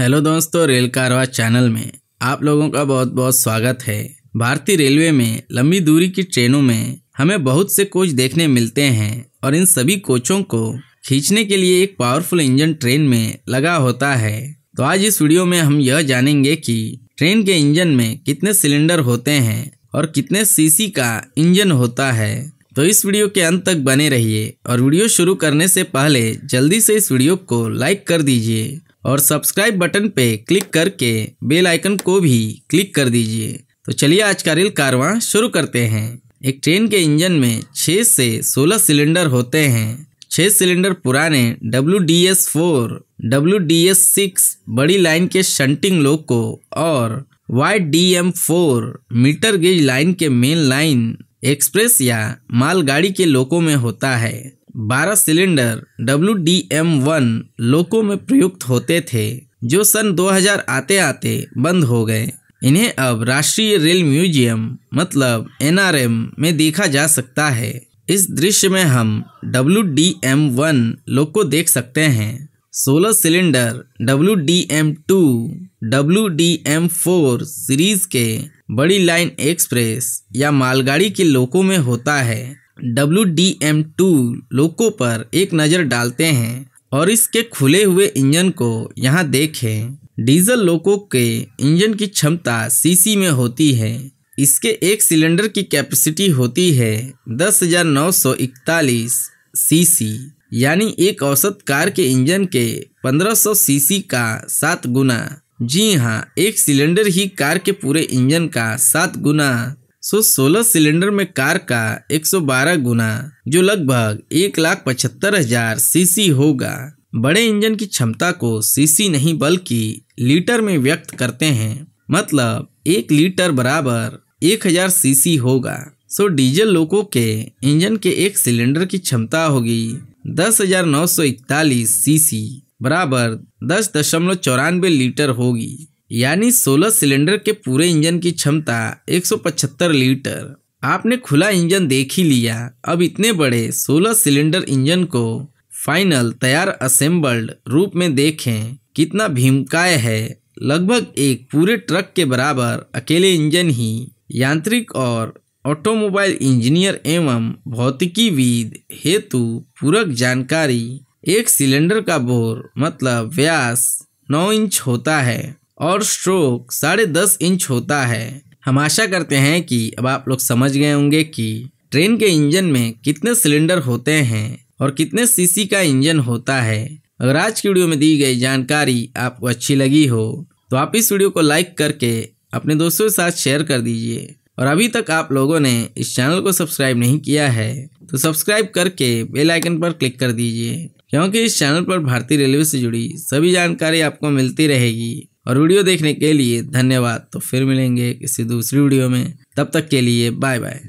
hello दोस्तों rail कारवा channel में आप लोगों का बहुत बहुत स्वागत है भारतीय रेलवे में लंबी दूरी की ट्रेनों में हमें बहुत से कोच देखने मिलते हैं और इन सभी कोचों को खींचने के लिए एक पावरफुल इंजन ट्रेन में लगा होता है तो आज इस वीडियो में हम यह जानेंगे कि ट्रेन के इंजन में कितने सिलेंडर होते हैं और कितने सीसी का इंजन होता है तो इस वीडियो के अंत तक बने रहिए और वीडियो शुरू करने से पहले जल्दी से इस वीडियो को लाइक कर दीजिए और सब्सक्राइब बटन पे क्लिक करके बेल आइकन को भी क्लिक कर दीजिए तो चलिए आज का रेल कारवां शुरू करते हैं एक ट्रेन के इंजन में छः से सोलह सिलेंडर होते हैं 6 सिलेंडर पुराने W D S four W D S six बड़ी लाइन के शंटिंग लोको और Y D M four meter gauge line के मेन लाइन एक्सप्रेस या मालगाड़ी के लोको में होता है 12 cylinder W D M one loco में प्रयुक्त होते थे जो सन 2000 आते आते बंद हो गए इन्हें अब राष्ट्रीय रेल म्यूजियम मतलब एनआरएम में देखा जा सकता है इस दृश्य में हम W D M one loco देख सकते हैं 16 cylinder W D M two W D M four series के बड़ी लाइन एक्सप्रेस या मालगाड़ी के लोको में होता है W D M two loco पर एक नज़र डालते हैं और इसके खुले हुए इंजन को यहाँ देखें डीजल लोको के इंजन की क्षमता सीसी में होती है इसके एक सिलेंडर की कैपेसिटी होती है दस हजार नौ सौ इकतालीस सी सी यानी एक औसत कार के इंजन के पंद्रह सौ सी सी का सात गुना जी हाँ एक सिलेंडर ही कार के पूरे इंजन का सात गुना सो सोलह सिलेंडर में कार का 112 गुना जो लगभग एक लाख पचहत्तर हजार सीसी होगा बड़े इंजन की क्षमता को सीसी नहीं बल्कि लीटर में व्यक्त करते हैं मतलब एक लीटर बराबर एक हजार सीसी होगा सो डीजल लोको के इंजन के एक सिलेंडर की क्षमता होगी दस हजार नौ सौ इकतालीस सीसी बराबर दस दशमलव चौरानबे लीटर होगी यानी 16 सिलेंडर के पूरे इंजन की क्षमता एक लीटर आपने खुला इंजन देख ही लिया अब इतने बड़े 16 सिलेंडर इंजन को फाइनल तैयार असेंबल्ड रूप में देखें कितना भीमकाय है लगभग एक पूरे ट्रक के बराबर अकेले इंजन ही यांत्रिक और ऑटोमोबाइल इंजीनियर एवं भौतिकीविद हेतु पूरक जानकारी एक सिलेंडर का बोर मतलब व्यास नौ इंच होता है और स्ट्रोक साढ़े दस इंच होता है हम आशा करते हैं कि अब आप लोग समझ गए होंगे कि ट्रेन के इंजन में कितने सिलेंडर होते हैं और कितने सीसी का इंजन होता है अगर आज की वीडियो में दी गई जानकारी आपको अच्छी लगी हो तो आप इस वीडियो को लाइक करके अपने दोस्तों के साथ शेयर कर दीजिए और अभी तक आप लोगों ने इस चैनल को सब्सक्राइब नहीं किया है तो सब्सक्राइब करके बेल आइकन पर क्लिक कर दीजिए क्योंकि इस चैनल पर भारतीय रेलवे से जुड़ी सभी जानकारी आपको मिलती रहेगी और वीडियो देखने के लिए धन्यवाद तो फिर मिलेंगे किसी दूसरी वीडियो में तब तक के लिए बाय बाय